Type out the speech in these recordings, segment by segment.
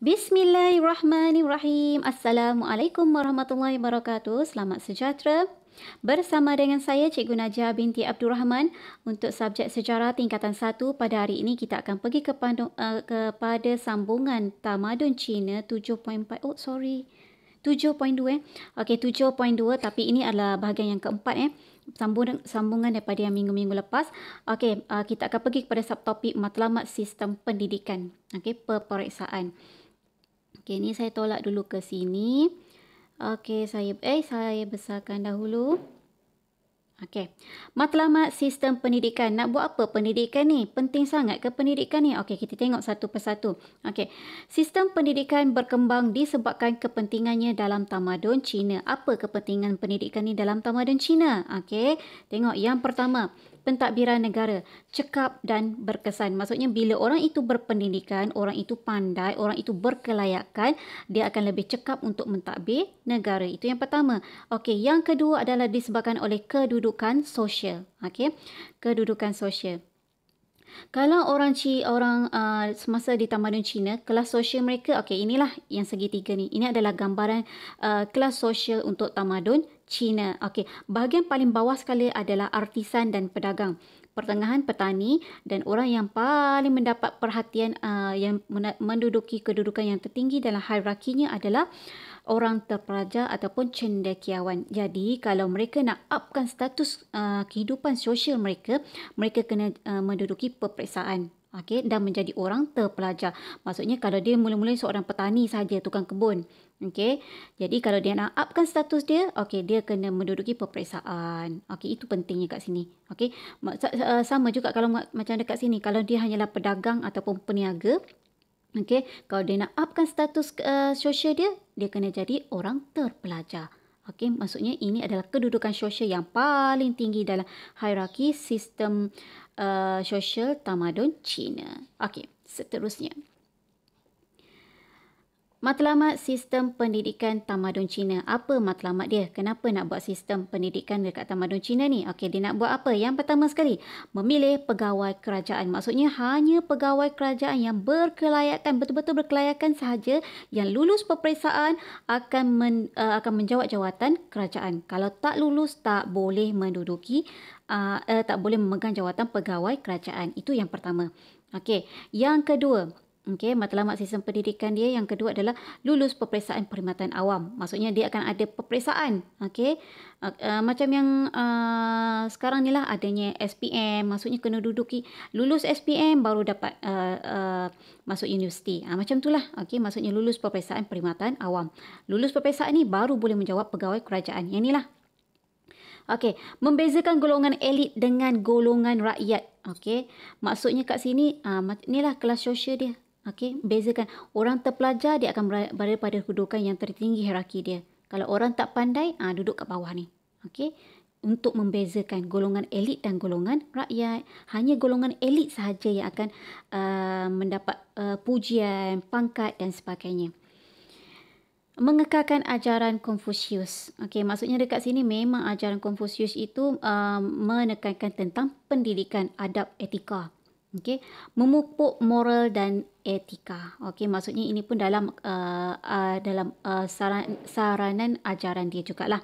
Bismillahirrahmanirrahim. Assalamualaikum warahmatullahi wabarakatuh. Selamat sejahtera. Bersama dengan saya Cikgu Najah binti Abdul Rahman untuk subjek sejarah tingkatan 1 pada hari ini kita akan pergi ke pandu, uh, kepada sambungan tamadun Cina 7.4. Oh sorry. 7.2 eh. Okey 7.2 tapi ini adalah bahagian yang keempat eh. Sambungan sambungan daripada yang minggu-minggu lepas. Okey uh, kita akan pergi kepada subtopik matlamat sistem pendidikan. Okey peperiksaan. Okey, ni saya tolak dulu ke sini. Okey, saya eh saya besarkan dahulu. Okey. Matlamat sistem pendidikan. Nak buat apa pendidikan ni? Penting sangat ke pendidikan ni? Okey, kita tengok satu persatu. Okey. Sistem pendidikan berkembang disebabkan kepentingannya dalam tamadun Cina. Apa kepentingan pendidikan ni dalam tamadun Cina? Okey. Tengok yang pertama pentadbiran negara cekap dan berkesan. Maksudnya bila orang itu berpendidikan, orang itu pandai, orang itu berkelayakan, dia akan lebih cekap untuk mentadbir negara. Itu yang pertama. Okey, yang kedua adalah disebabkan oleh kedudukan sosial. Okey. Kedudukan sosial. Kalau orang Cina, orang uh, semasa di tamadun Cina, kelas sosial mereka, okey inilah yang segitiga ni. Ini adalah gambaran uh, kelas sosial untuk tamadun Cina. Okey, bahagian paling bawah sekali adalah artisan dan pedagang pertengahan petani dan orang yang paling mendapat perhatian uh, yang menduduki kedudukan yang tertinggi dalam hierarkinya adalah orang terpelajar ataupun cendekiawan. Jadi kalau mereka nak upkan status uh, kehidupan sosial mereka, mereka kena uh, menduduki peperiksaan okay, dan menjadi orang terpelajar. Maksudnya kalau dia mula-mula seorang petani saja tukang kebun. Okay. Jadi kalau dia nak upkan status dia, okay, dia kena menduduki peperiksaan. Okay, itu pentingnya kat sini. Okay. Sama juga kalau macam dekat sini. Kalau dia hanyalah pedagang ataupun peniaga, okay, kalau dia nak upkan status uh, sosial dia, dia kena jadi orang terpelajar. Okay, maksudnya ini adalah kedudukan sosial yang paling tinggi dalam hierarki sistem uh, sosial tamadun Cina. Okey, seterusnya. Matlamat sistem pendidikan tamadun Cina. Apa matlamat dia? Kenapa nak buat sistem pendidikan dekat tamadun Cina ni? Okey, dia nak buat apa? Yang pertama sekali, memilih pegawai kerajaan. Maksudnya hanya pegawai kerajaan yang berkelayakan, betul-betul berkelayakan sahaja yang lulus peperiksaan akan men, uh, akan menjawab jawatan kerajaan. Kalau tak lulus tak boleh menduduki uh, uh, tak boleh memegang jawatan pegawai kerajaan. Itu yang pertama. Okey, yang kedua, Okey, matlamat sistem pendidikan dia yang kedua adalah lulus peperiksaan perkhidmatan awam. Maksudnya dia akan ada peperiksaan. Okey. Uh, uh, macam yang uh, sekarang ni lah adanya SPM, maksudnya kena duduki lulus SPM baru dapat uh, uh, masuk universiti. Uh, macam itulah. Okey, maksudnya lulus peperiksaan perkhidmatan awam. Lulus peperiksaan ni baru boleh menjawab pegawai kerajaan. Yang inilah. Okey, membezakan golongan elit dengan golongan rakyat. Okey, maksudnya kat sini, uh, ah, inilah kelas sosial dia. Okay, bezakan orang terpelajar dia akan berada pada kedudukan yang tertinggi hierarki dia. Kalau orang tak pandai, ah ha, duduk kat bawah ni. okay. Untuk membezakan golongan elit dan golongan rakyat, hanya golongan elit sahaja yang akan uh, mendapat uh, pujian, pangkat dan sebagainya. Mengekalkan ajaran Confucius. Okay, maksudnya dekat sini memang ajaran Confucius itu uh, menekankan tentang pendidikan adab etika okey memupuk moral dan etika okey maksudnya ini pun dalam uh, uh, dalam uh, saran, saranan ajaran dia juga lah.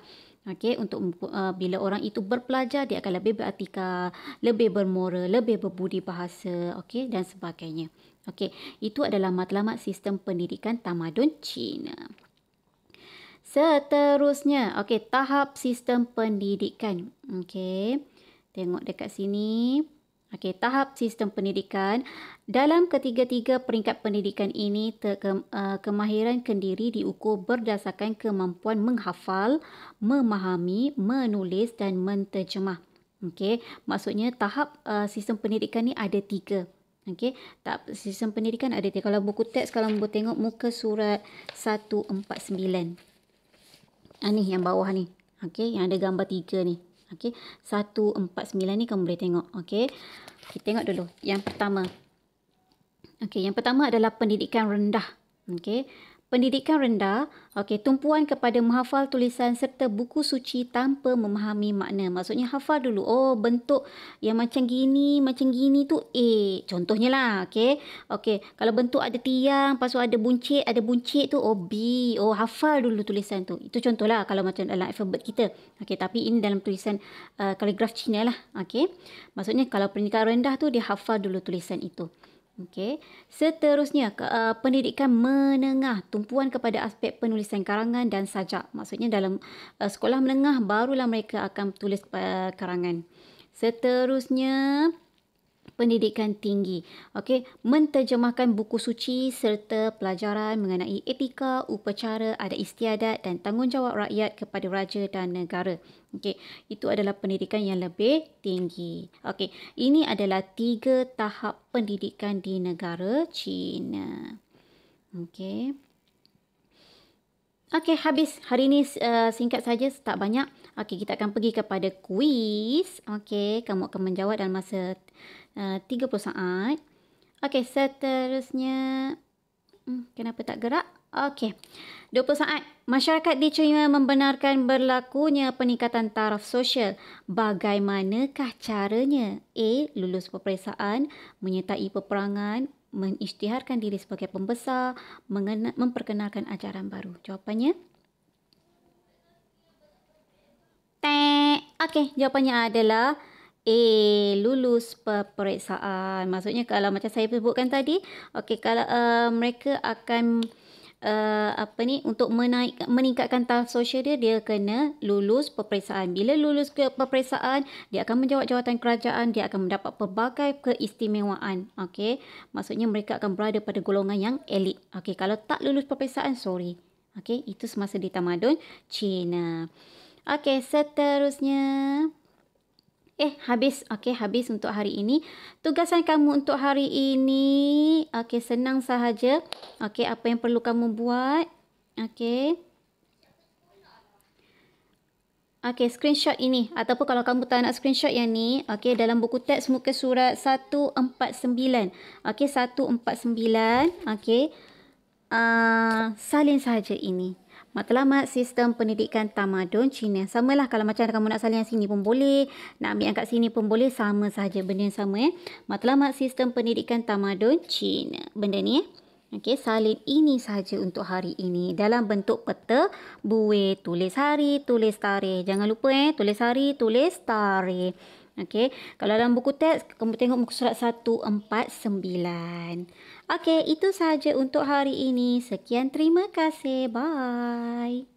okey untuk uh, bila orang itu berpelajar dia akan lebih beretika lebih bermoral lebih berbudi bahasa okey dan sebagainya okey itu adalah matlamat sistem pendidikan tamadun Cina seterusnya okey tahap sistem pendidikan okey tengok dekat sini Okey, tahap sistem pendidikan dalam ketiga-tiga peringkat pendidikan ini ter- ke- eh, kemahiran kendiri diukur berdasarkan kemampuan menghafal, memahami, menulis dan menterjemah. Okey, maksudnya tahap uh, sistem pendidikan ni ada tiga. Okey, tahap sistem pendidikan ada tiga. Kalau buku teks kalau mau tengok muka surat 149. Ah, ni yang bawah ni. Okey, yang ada gambar tiga ni. Okey, sembilan ni kamu boleh tengok. Okey. Kita tengok dulu. Yang pertama. Okey, yang pertama adalah pendidikan rendah. Okey pendidikan rendah, okey tumpuan kepada menghafal tulisan serta buku suci tanpa memahami makna. Maksudnya hafal dulu. Oh, bentuk yang macam gini, macam gini tu A. Contohnya lah, okey. Okey, kalau bentuk ada tiang, pasal ada buncit, ada buncit tu oh B. Oh, hafal dulu tulisan tu. Itu contohlah kalau macam dalam alphabet kita. Okey, tapi ini dalam tulisan uh, kaligraf Cina lah, okey. Maksudnya kalau pendidikan rendah tu dia hafal dulu tulisan itu. Okey, seterusnya uh, pendidikan menengah tumpuan kepada aspek penulisan karangan dan sajak. Maksudnya dalam uh, sekolah menengah barulah mereka akan tulis uh, karangan. Seterusnya pendidikan tinggi. Okey, menterjemahkan buku suci serta pelajaran mengenai etika, upacara, adat istiadat dan tanggungjawab rakyat kepada raja dan negara. Okey, itu adalah pendidikan yang lebih tinggi. Okey, ini adalah tiga tahap pendidikan di negara China. Okey. Okey, habis. Hari ini uh, singkat saja, tak banyak. Okey, kita akan pergi kepada kuis. Okey, kamu akan menjawab dalam masa 30 ah, saat. Okey, seterusnya. Hmm, kenapa tak gerak? Okey. 20 saat. Masyarakat di China membenarkan berlakunya peningkatan taraf sosial. Bagaimanakah caranya? A. Lulus peperiksaan, menyertai peperangan, mengisytiharkan diri sebagai pembesar, memperkenalkan ajaran baru. Jawapannya? Okey, jawapannya adalah... A eh, lulus peperiksaan. Maksudnya kalau macam saya sebutkan tadi, okey kalau uh, mereka akan uh, apa ni untuk menaik, meningkatkan taraf sosial dia dia kena lulus peperiksaan. Bila lulus ke peperiksaan, dia akan menjawat jawatan kerajaan, dia akan mendapat pelbagai keistimewaan. Okey. Maksudnya mereka akan berada pada golongan yang elit. Okey, kalau tak lulus peperiksaan, sorry. Okey, itu semasa di tamadun China. Okey, seterusnya Eh, habis. Okey, habis untuk hari ini. Tugasan kamu untuk hari ini. Okey, senang sahaja. Okey, apa yang perlu kamu buat. Okey. Okey, screenshot ini. Ataupun kalau kamu tak nak screenshot yang ni. Okey, dalam buku teks muka surat 149. Okey, 149. Okey. Uh, salin sahaja ini. Matlamat sistem pendidikan tamadun Cina. lah kalau macam kamu nak salin yang sini pun boleh. Nak ambil yang kat sini pun boleh. Sama sahaja benda yang sama. Eh. Matlamat sistem pendidikan tamadun Cina. Benda ni. Eh. Okey, salin ini sahaja untuk hari ini. Dalam bentuk peta, buih, tulis hari, tulis tarikh. Jangan lupa eh, tulis hari, tulis tarikh. Okey, kalau dalam buku teks, kamu tengok muka surat 149. Okey, itu sahaja untuk hari ini. Sekian terima kasih. Bye.